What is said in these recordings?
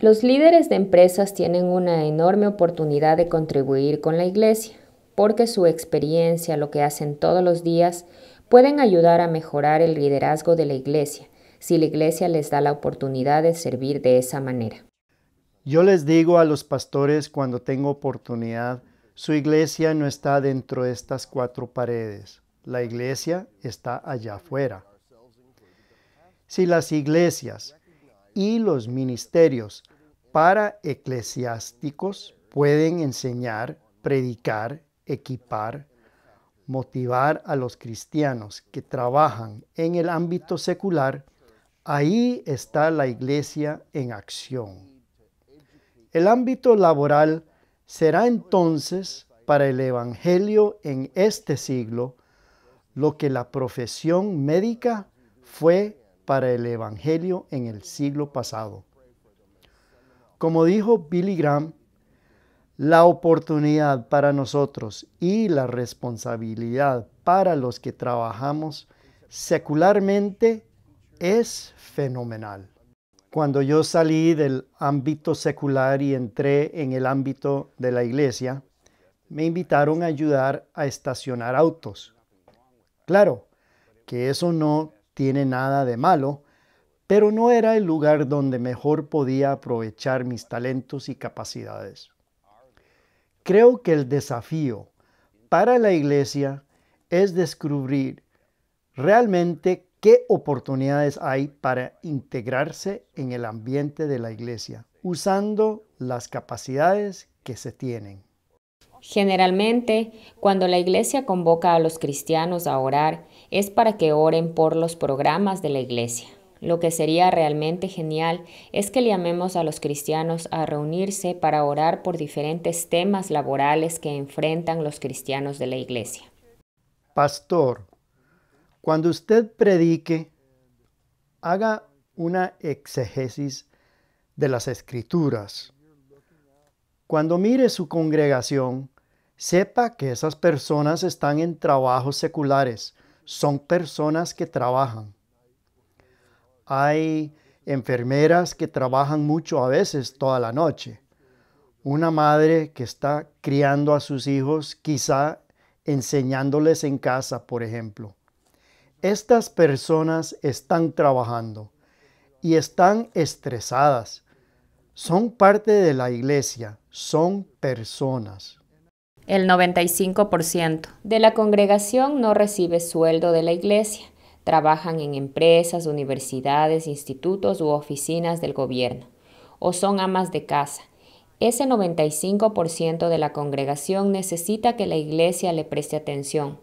Los líderes de empresas tienen una enorme oportunidad de contribuir con la iglesia, porque su experiencia, lo que hacen todos los días, pueden ayudar a mejorar el liderazgo de la iglesia, si la iglesia les da la oportunidad de servir de esa manera. Yo les digo a los pastores cuando tengo oportunidad, su iglesia no está dentro de estas cuatro paredes, la iglesia está allá afuera. Si las iglesias y los ministerios para eclesiásticos pueden enseñar, predicar, equipar, motivar a los cristianos que trabajan en el ámbito secular, ahí está la iglesia en acción. El ámbito laboral será entonces para el Evangelio en este siglo lo que la profesión médica fue para el Evangelio en el siglo pasado. Como dijo Billy Graham, la oportunidad para nosotros y la responsabilidad para los que trabajamos secularmente es fenomenal. Cuando yo salí del ámbito secular y entré en el ámbito de la iglesia, me invitaron a ayudar a estacionar autos. Claro, que eso no tiene nada de malo pero no era el lugar donde mejor podía aprovechar mis talentos y capacidades. Creo que el desafío para la iglesia es descubrir realmente qué oportunidades hay para integrarse en el ambiente de la iglesia, usando las capacidades que se tienen. Generalmente, cuando la iglesia convoca a los cristianos a orar, es para que oren por los programas de la iglesia. Lo que sería realmente genial es que llamemos a los cristianos a reunirse para orar por diferentes temas laborales que enfrentan los cristianos de la iglesia. Pastor, cuando usted predique, haga una exegesis de las escrituras. Cuando mire su congregación, sepa que esas personas están en trabajos seculares, son personas que trabajan. Hay enfermeras que trabajan mucho a veces toda la noche. Una madre que está criando a sus hijos, quizá enseñándoles en casa, por ejemplo. Estas personas están trabajando y están estresadas. Son parte de la iglesia, son personas. El 95% de la congregación no recibe sueldo de la iglesia Trabajan en empresas, universidades, institutos u oficinas del gobierno, o son amas de casa. Ese 95% de la congregación necesita que la iglesia le preste atención,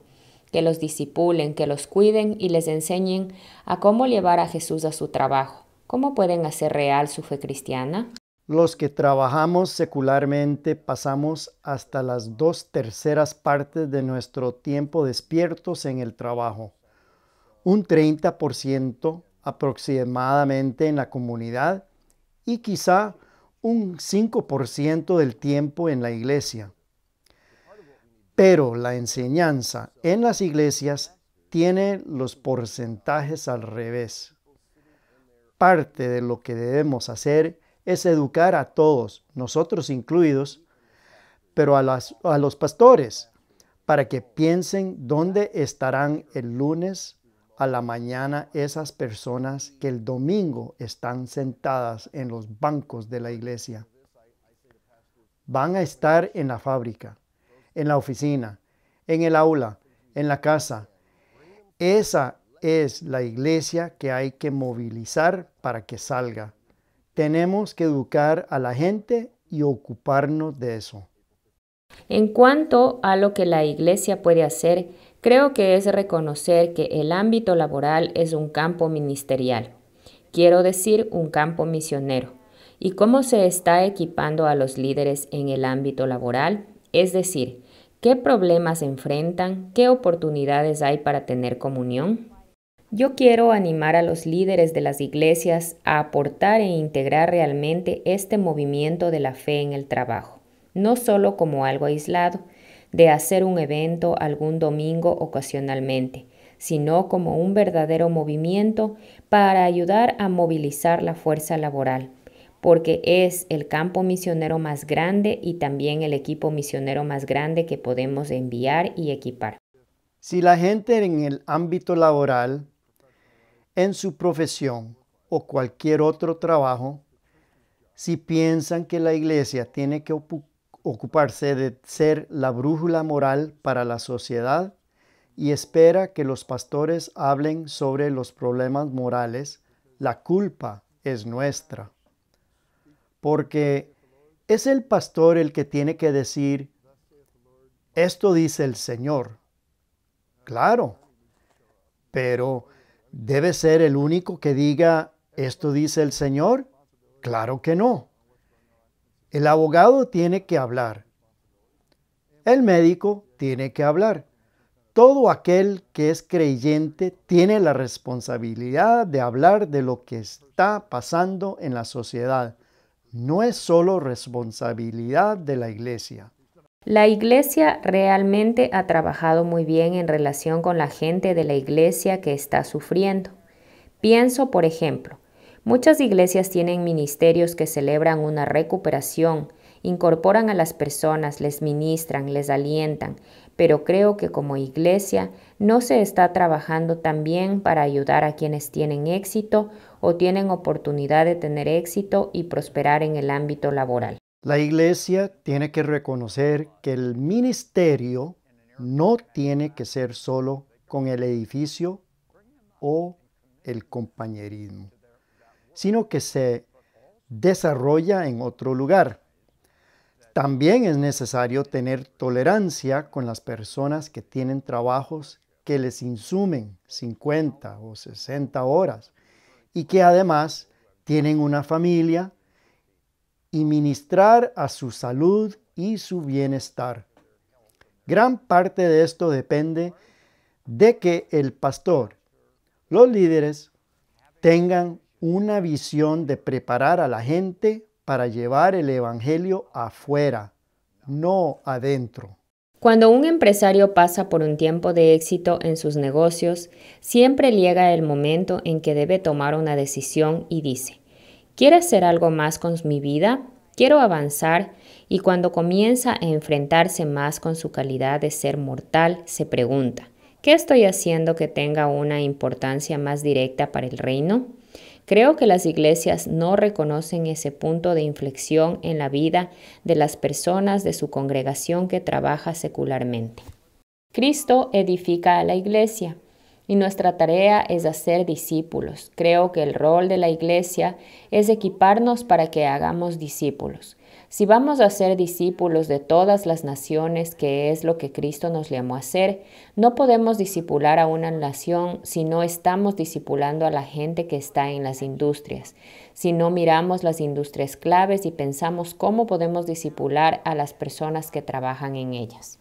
que los discipulen, que los cuiden y les enseñen a cómo llevar a Jesús a su trabajo. ¿Cómo pueden hacer real su fe cristiana? Los que trabajamos secularmente pasamos hasta las dos terceras partes de nuestro tiempo despiertos en el trabajo un 30% aproximadamente en la comunidad y quizá un 5% del tiempo en la iglesia. Pero la enseñanza en las iglesias tiene los porcentajes al revés. Parte de lo que debemos hacer es educar a todos, nosotros incluidos, pero a, a los pastores, para que piensen dónde estarán el lunes, a la mañana esas personas que el domingo están sentadas en los bancos de la iglesia. Van a estar en la fábrica, en la oficina, en el aula, en la casa. Esa es la iglesia que hay que movilizar para que salga. Tenemos que educar a la gente y ocuparnos de eso. En cuanto a lo que la iglesia puede hacer, Creo que es reconocer que el ámbito laboral es un campo ministerial, quiero decir un campo misionero, y cómo se está equipando a los líderes en el ámbito laboral, es decir, qué problemas enfrentan, qué oportunidades hay para tener comunión. Yo quiero animar a los líderes de las iglesias a aportar e integrar realmente este movimiento de la fe en el trabajo, no solo como algo aislado, de hacer un evento algún domingo ocasionalmente, sino como un verdadero movimiento para ayudar a movilizar la fuerza laboral, porque es el campo misionero más grande y también el equipo misionero más grande que podemos enviar y equipar. Si la gente en el ámbito laboral, en su profesión o cualquier otro trabajo, si piensan que la iglesia tiene que ocupar ocuparse de ser la brújula moral para la sociedad y espera que los pastores hablen sobre los problemas morales, la culpa es nuestra. Porque es el pastor el que tiene que decir, esto dice el Señor. Claro, pero ¿debe ser el único que diga, esto dice el Señor? Claro que no. El abogado tiene que hablar. El médico tiene que hablar. Todo aquel que es creyente tiene la responsabilidad de hablar de lo que está pasando en la sociedad. No es solo responsabilidad de la iglesia. La iglesia realmente ha trabajado muy bien en relación con la gente de la iglesia que está sufriendo. Pienso, por ejemplo, Muchas iglesias tienen ministerios que celebran una recuperación, incorporan a las personas, les ministran, les alientan, pero creo que como iglesia no se está trabajando también para ayudar a quienes tienen éxito o tienen oportunidad de tener éxito y prosperar en el ámbito laboral. La iglesia tiene que reconocer que el ministerio no tiene que ser solo con el edificio o el compañerismo sino que se desarrolla en otro lugar. También es necesario tener tolerancia con las personas que tienen trabajos que les insumen 50 o 60 horas y que además tienen una familia y ministrar a su salud y su bienestar. Gran parte de esto depende de que el pastor, los líderes, tengan una visión de preparar a la gente para llevar el Evangelio afuera, no adentro. Cuando un empresario pasa por un tiempo de éxito en sus negocios, siempre llega el momento en que debe tomar una decisión y dice, ¿quiero hacer algo más con mi vida? ¿Quiero avanzar? Y cuando comienza a enfrentarse más con su calidad de ser mortal, se pregunta, ¿qué estoy haciendo que tenga una importancia más directa para el reino? Creo que las iglesias no reconocen ese punto de inflexión en la vida de las personas de su congregación que trabaja secularmente. Cristo edifica a la iglesia y nuestra tarea es hacer discípulos. Creo que el rol de la iglesia es equiparnos para que hagamos discípulos. Si vamos a ser discípulos de todas las naciones, que es lo que Cristo nos llamó a hacer, no podemos discipular a una nación si no estamos discipulando a la gente que está en las industrias, si no miramos las industrias claves y pensamos cómo podemos discipular a las personas que trabajan en ellas.